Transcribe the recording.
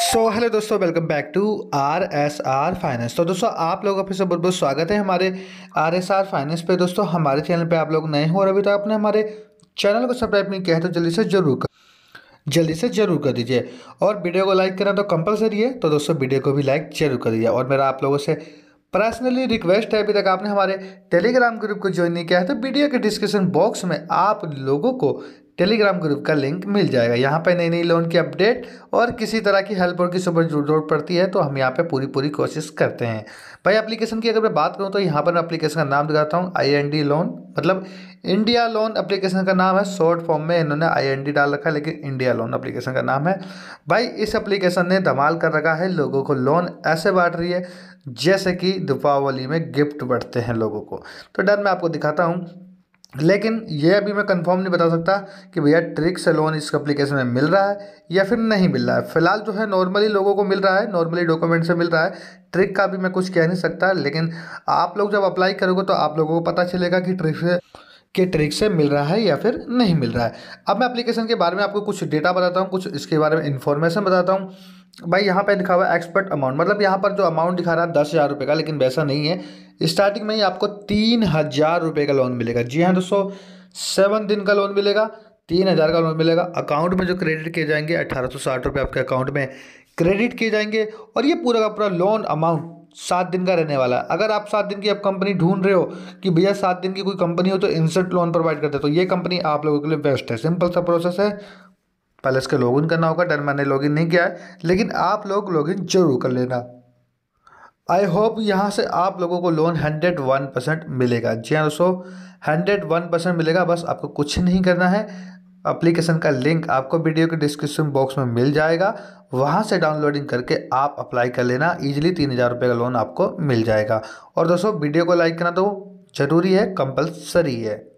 सो hello दोस्तों welcome back to R S R finance तो दोस्तों आप लोगों का फिर से बहुत बहुत स्वागत है हमारे आर एस आर फाइनेंस पे दोस्तों हमारे चैनल पे आप लोग नए हो और अभी तक तो आपने हमारे चैनल को सब्सक्राइब नहीं किया है तो जल्दी से जरूर कर जल्दी से जरूर कर दीजिए और वीडियो को लाइक करना तो कंपलसरी है तो दोस्तों वीडियो को भी लाइक जरूर कर दीजिए और मेरा आप लोगों से पर्सनली रिक्वेस्ट है अभी तक आपने हमारे टेलीग्राम ग्रुप को ज्वाइन नहीं किया है तो वीडियो के डिस्क्रिप्शन बॉक्स में आप लोगों को टेलीग्राम ग्रुप का लिंक मिल जाएगा यहाँ पर नई नई लोन की अपडेट और किसी तरह की हेल्प और की सुबह जरूरत पड़ती है तो हम यहाँ पे पूरी पूरी कोशिश करते हैं भाई एप्लीकेशन की अगर मैं बात करूँ तो यहाँ पर मैं अप्लीकेशन का नाम दिखाता हूँ आई एन डी लोन मतलब इंडिया लोन अप्लीकेशन का नाम है शॉर्ट फॉर्म में इन्होंने आई एन डी डाल रखा है लेकिन इंडिया लोन अप्लीकेशन का नाम है भाई इस एप्लीकेशन ने धमाल कर रखा है लोगों को लोन ऐसे बांट रही है जैसे कि दीपावली में गिफ्ट बढ़ते हैं लोगों को तो डन मैं आपको दिखाता हूँ लेकिन यह अभी मैं कंफर्म नहीं बता सकता कि भैया ट्रिक से लोन इस एप्लीकेशन में मिल रहा है या फिर नहीं मिल रहा है फिलहाल जो है नॉर्मली लोगों को मिल रहा है नॉर्मली डॉक्यूमेंट से मिल रहा है ट्रिक का भी मैं कुछ कह नहीं सकता लेकिन आप लोग जब अप्लाई करोगे तो आप लोगों को पता चलेगा कि ट्रिक से के ट्रिक से मिल रहा है या फिर नहीं मिल रहा है अब मैं एप्लीकेशन के बारे में आपको कुछ डेटा बताता हूँ कुछ इसके बारे में इन्फॉर्मेशन बताता हूँ भाई यहाँ पे लिखा हुआ है एक्सपर्ट अमाउंट मतलब यहाँ पर जो अमाउंट दिखा रहा है दस हज़ार रुपये का लेकिन वैसा नहीं है स्टार्टिंग में ही आपको तीन हज़ार रुपये का लोन मिलेगा जी हाँ दोस्तों सेवन दिन का लोन मिलेगा तीन हज़ार का लोन मिलेगा अकाउंट में जो क्रेडिट किए जाएंगे अट्ठारह सौ साठ रुपये आपके अकाउंट में क्रेडिट किए जाएंगे और ये पूरा का पूरा लोन अमाउंट सात दिन का रहने वाला है अगर आप सात दिन की आप कंपनी ढूंढ रहे हो कि भैया सात दिन की कोई कंपनी हो तो इंसर्ट लोन प्रोवाइड करते तो ये कंपनी आप लोगों के लिए बेस्ट है सिंपल सा प्रोसेस है पहले इसके लॉगिन करना होगा डर मैंने लॉगिन नहीं किया है लेकिन आप लोग लॉगिन जरूर कर लेना आई होप यहाँ से आप लोगों को लोन हंड्रेड वन परसेंट मिलेगा जी हाँ दोस्तों हंड्रेड वन परसेंट मिलेगा बस आपको कुछ नहीं करना है अप्लीकेशन का लिंक आपको वीडियो के डिस्क्रिप्शन बॉक्स में मिल जाएगा वहाँ से डाउनलोडिंग करके आप अप्लाई कर लेना ईजिली तीन हज़ार रुपये का लोन आपको मिल जाएगा और दोस्तों वीडियो को लाइक करना तो ज़रूरी है कंपलसरी है